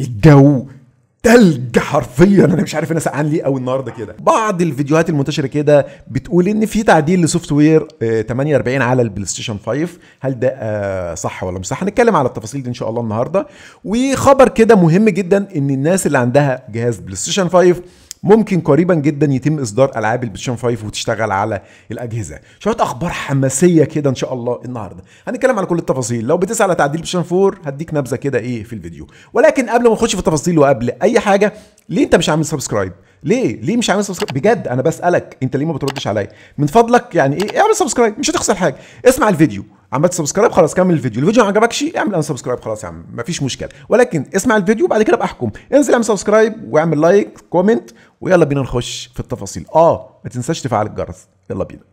الجو تلج حرفيا انا مش عارف انا سقعان ليه قوي النهارده كده بعض الفيديوهات المنتشره كده بتقول ان في تعديل لسوفت وير 48 آه، على البلاي ستيشن 5 هل ده آه، صح ولا مش صح هنتكلم على التفاصيل دي ان شاء الله النهارده وخبر كده مهم جدا ان الناس اللي عندها جهاز بلاي ستيشن 5 ممكن قريبا جدا يتم اصدار العاب البلايستيشن 5 وتشتغل على الاجهزه شويه اخبار حماسيه كده ان شاء الله النهارده هنتكلم على كل التفاصيل لو بتسال على تعديل بلايستيشن 4 هديك نبذه كده ايه في الفيديو ولكن قبل ما نخش في التفاصيل وقبل اي حاجه ليه انت مش عامل سبسكرايب ليه ليه مش عامل سبسكرايب بجد انا بسالك انت ليه ما بتردش عليا من فضلك يعني ايه اعمل سبسكرايب مش هتخسر حاجه اسمع الفيديو عملت سبسكرايب خلاص كمل الفيديو الفيديو ما عجبكش اعمل ان سبسكرايب خلاص يا عم مفيش مشكله ولكن اسمع الفيديو بعد كده ابقى احكم انزل اعمل سبسكرايب واعمل لايك كومنت ويلا بينا نخش في التفاصيل اه ما تنساش تفعل الجرس يلا بينا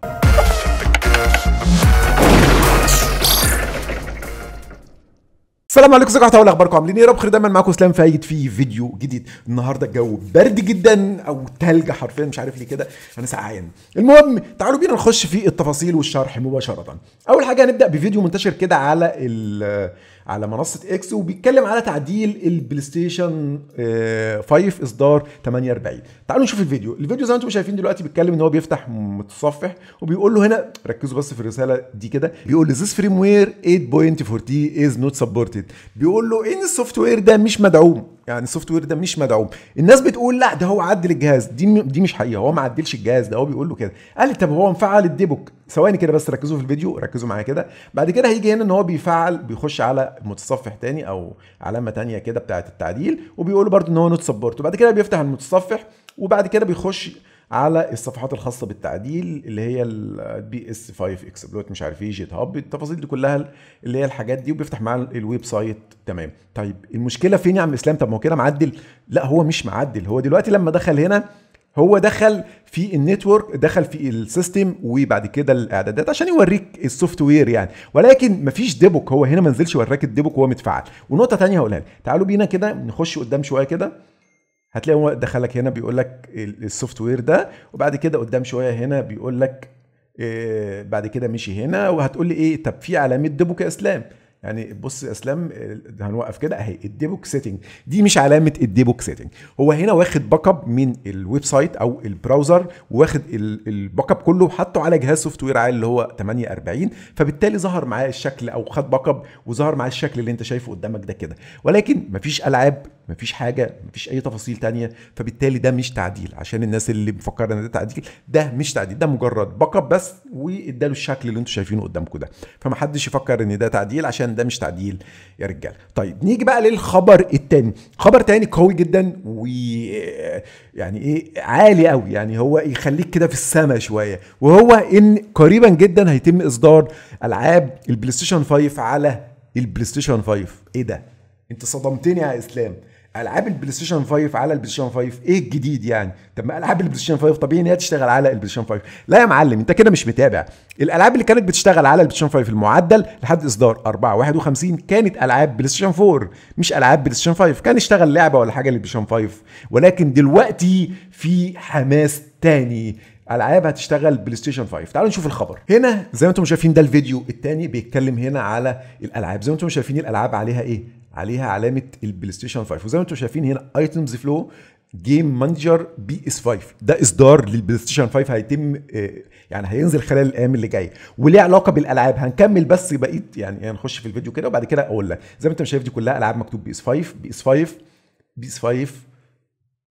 السلام عليكم ازيكم احتوال اخباركم عاملين ايه رب خير دايما معاكم اسلام فايد في فيديو جديد النهارده الجو برد جدا او تلج حرفيا مش عارف ليه كده انا سقعان المهم تعالوا بينا نخش في التفاصيل والشرح مباشره اول حاجه هنبدا بفيديو منتشر كده على آه، على منصه اكس وبيتكلم على تعديل البلاي ستيشن 5 آه، اصدار 48 تعالوا نشوف الفيديو الفيديو زي ما انتم شايفين دلوقتي بيتكلم ان هو بيفتح متصفح وبيقول له هنا ركزوا بس في الرساله دي كده بيقول له this firmware 8.40 is not supported ريليتد بيقول له ان السوفت وير ده مش مدعوم يعني السوفت وير ده مش مدعوم الناس بتقول لا ده هو عدل الجهاز دي دي مش حقيقه هو ما عدلش الجهاز ده هو بيقول له كده قال لي طب هو مفعل الديبوك ثواني كده بس ركزوا في الفيديو ركزوا معايا كده بعد كده هيجي هنا ان هو بيفعل بيخش على متصفح تاني او علامه تانية كده بتاعه التعديل وبيقول له برده ان هو نوت سبورت وبعد كده بيفتح المتصفح وبعد كده بيخش على الصفحات الخاصه بالتعديل اللي هي البي اس 5 اكسبلوت مش عارف ايه جيت هاب التفاصيل دي كلها اللي هي الحاجات دي وبيفتح معاه الويب سايت تمام طيب المشكله فين يا عم اسلام طب ما هو كده معدل لا هو مش معدل هو دلوقتي لما دخل هنا هو دخل في النتورك دخل في السيستم وبعد كده الاعدادات عشان يوريك السوفت وير يعني ولكن مفيش ديبوك هو هنا ما نزلش وراك الديبوك وهو متفعل ونقطه ثانيه هقولها تعالوا بينا كده نخش قدام شويه كده هتلاقي هو دخلك هنا بيقول لك السوفت وير ده وبعد كده قدام شويه هنا بيقول لك آه، بعد كده مشي هنا وهتقول لي ايه طب في علامه يا اسلام يعني بص يا اسلام آه، هنوقف كده اهي الديبوك سيتنج دي مش علامه الديبوك سيتنج هو هنا واخد باك اب من الويب سايت او البراوزر واخد الباك اب كله وحطه على جهاز سوفت وير عالي اللي هو 48 فبالتالي ظهر معاه الشكل او خد باك اب وظهر معاه الشكل اللي انت شايفه قدامك ده كده ولكن مفيش العاب مفيش حاجه مفيش اي تفاصيل تانية فبالتالي ده مش تعديل عشان الناس اللي مفكره ان ده تعديل ده مش تعديل ده مجرد باك اب بس واداله الشكل اللي انتم شايفينه قدامكم ده فمحدش يفكر ان ده تعديل عشان عشان ده مش تعديل يا رجاله طيب نيجي بقى للخبر التاني خبر تاني قوي جدا و يعني ايه عالي قوي يعني هو يخليك كده في السما شويه وهو ان قريبا جدا هيتم اصدار العاب البلاي ستيشن 5 على البلاي ستيشن 5 ايه ده انت صدمتني يا اسلام العاب البلاي ستيشن 5 على البلاي ستيشن 5 ايه الجديد يعني طب ما العاب البلاي ستيشن 5 طبيعي ان هي تشتغل على البلاي ستيشن 5 لا يا معلم انت كده مش متابع الالعاب اللي كانت بتشتغل على البلاي ستيشن 5 المعدل لحد اصدار 4 51 كانت العاب بلاي ستيشن 4 مش العاب بلاي ستيشن 5 كان اشتغل لعبه ولا حاجه للبلاي ستيشن 5 ولكن دلوقتي في حماس تاني العاب هتشتغل بلاي ستيشن 5 تعالوا نشوف الخبر هنا زي ما انتم شايفين ده الفيديو الثاني بيتكلم هنا على الالعاب زي ما انتم شايفين الالعاب عليها ايه عليها علامه البلاي ستيشن 5 وزي ما انتم شايفين هنا ايتمز فلو جيم مانجر بي اس 5 ده اصدار للبلاي ستيشن 5 هيتم آه، يعني هينزل خلال الايام اللي جايه وليه علاقه بالالعاب هنكمل بس بقيه يعني إيه، هنخش في الفيديو كده وبعد كده اقول لك زي ما انت شايف دي كلها العاب مكتوب بي اس 5 بي اس 5 بي اس 5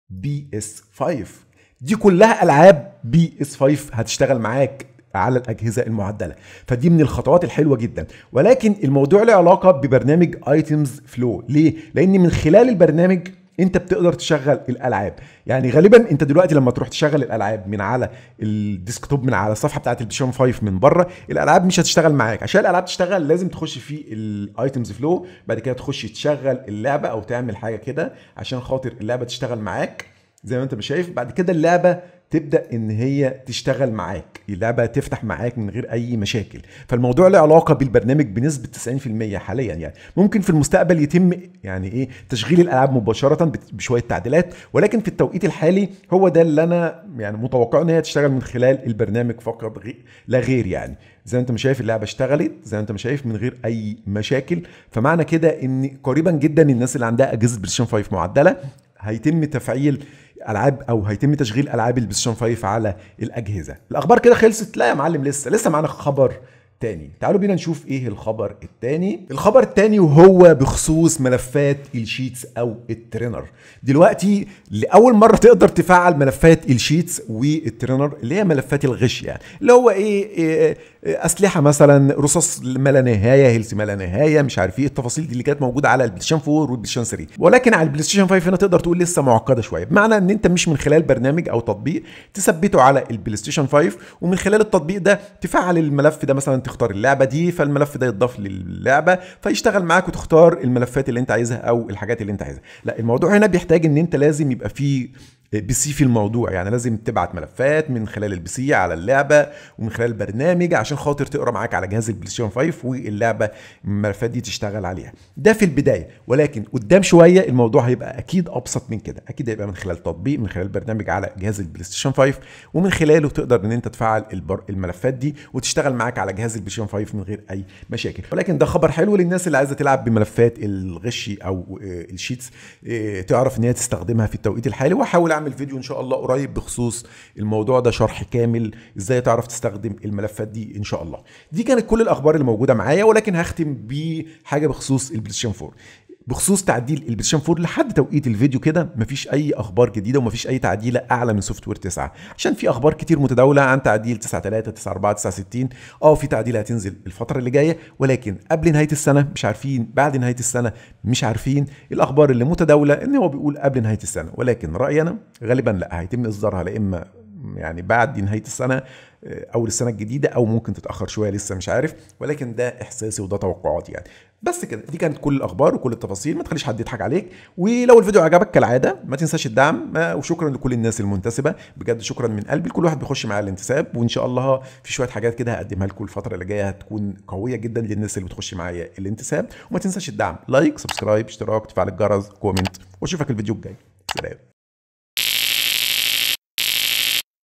بي اس 5 دي كلها العاب بي اس 5 هتشتغل معاك على الاجهزه المعدله فدي من الخطوات الحلوه جدا ولكن الموضوع له علاقه ببرنامج ايتمز فلو ليه لان من خلال البرنامج انت بتقدر تشغل الالعاب يعني غالبا انت دلوقتي لما تروح تشغل الالعاب من على الديسكتوب من على الصفحه بتاعه البيشون 5 من بره الالعاب مش هتشتغل معاك عشان الالعاب تشتغل لازم تخش في الايتمز فلو بعد كده تخش تشغل اللعبه او تعمل حاجه كده عشان خاطر اللعبه تشتغل معاك زي ما انت مش شايف بعد كده اللعبه تبدا ان هي تشتغل معاك اللعبه تفتح معاك من غير اي مشاكل فالموضوع له علاقه بالبرنامج بنسبه 90% حاليا يعني ممكن في المستقبل يتم يعني ايه تشغيل الالعاب مباشره بشويه تعديلات ولكن في التوقيت الحالي هو ده اللي انا يعني متوقع ان هي تشتغل من خلال البرنامج فقط غي... لا غير يعني زي ما انت مش شايف اللعبه اشتغلت زي ما انت مش شايف من غير اي مشاكل فمعنى كده ان قريبا جدا الناس اللي عندها اجهزه بلاي 5 معدله هيتم تفعيل العاب او هيتم تشغيل العاب البلايستيشن 5 على الاجهزه الاخبار كده خلصت لا يا معلم لسه لسه معانا خبر تاني تعالوا بينا نشوف ايه الخبر التاني الخبر التاني وهو بخصوص ملفات الشيتس او الترينر دلوقتي لاول مره تقدر تفعل ملفات الشيتس والترينر اللي هي ملفات الغش يعني اللي هو ايه, إيه اسلحه مثلا رصاص ما لا نهايه هيلث ما لا نهايه مش عارف ايه التفاصيل دي اللي كانت موجوده على البلايستيشن 4 والبلايستيشن 3 ولكن على البلايستيشن 5 هنا تقدر تقول لسه معقده شويه بمعنى ان انت مش من خلال برنامج او تطبيق تثبته على البلايستيشن 5 ومن خلال التطبيق ده تفعل الملف ده مثلا تختار اللعبه دي فالملف ده يتضاف للعبه فيشتغل معاك وتختار الملفات اللي انت عايزها او الحاجات اللي انت عايزها لا الموضوع هنا بيحتاج ان انت لازم يبقى فيه بي سي في الموضوع يعني لازم تبعت ملفات من خلال البي سي على اللعبه ومن خلال برنامج عشان خاطر تقرا معاك على جهاز البلايستيشن 5 واللعبه الملفات دي تشتغل عليها ده في البدايه ولكن قدام شويه الموضوع هيبقى اكيد ابسط من كده اكيد هيبقى من خلال تطبيق من خلال برنامج على جهاز البلايستيشن 5 ومن خلاله تقدر ان انت تفعل الملفات دي وتشتغل معاك على جهاز البلايستيشن 5 من غير اي مشاكل ولكن ده خبر حلو للناس اللي عايزه تلعب بملفات الغشي او آه، الشيتس آه، تعرف ان هي تستخدمها في التوقيت الحالي واحاول اعمل فيديو ان شاء الله قريب بخصوص الموضوع ده شرح كامل ازاي تعرف تستخدم الملفات دي ان شاء الله دي كانت كل الاخبار اللي موجوده معايا ولكن هختم بحاجه بخصوص البلايستيشن 4 بخصوص تعديل البلايستيشن 4 لحد توقيت الفيديو كده مفيش اي اخبار جديده ومفيش اي تعديله اعلى من سوفت وير 9 عشان في اخبار كتير متداوله عن تعديل 93 94 69 اه في تعديل هتنزل الفتره اللي جايه ولكن قبل نهايه السنه مش عارفين بعد نهايه السنه مش عارفين الاخبار اللي متداوله ان هو بيقول قبل نهايه السنه ولكن رايي انا غالبا لا هيتم اصدارها لا اما يعني بعد نهايه السنه آه، اول السنه الجديده او ممكن تتاخر شويه لسه مش عارف ولكن ده احساسي وده توقعاتي يعني بس كده دي كانت كل الاخبار وكل التفاصيل ما تخليش حد يضحك عليك ولو الفيديو عجبك كالعاده ما تنساش الدعم آه، وشكرا لكل الناس المنتسبه بجد شكرا من قلبي كل واحد بيخش معايا الانتساب وان شاء الله في شويه حاجات كده هقدمها لكم الفتره اللي جايه هتكون قويه جدا للناس اللي بتخش معايا الانتساب وما تنساش الدعم لايك سبسكرايب اشتراك تفعيل الجرس كومنت واشوفك الفيديو الجاي سلام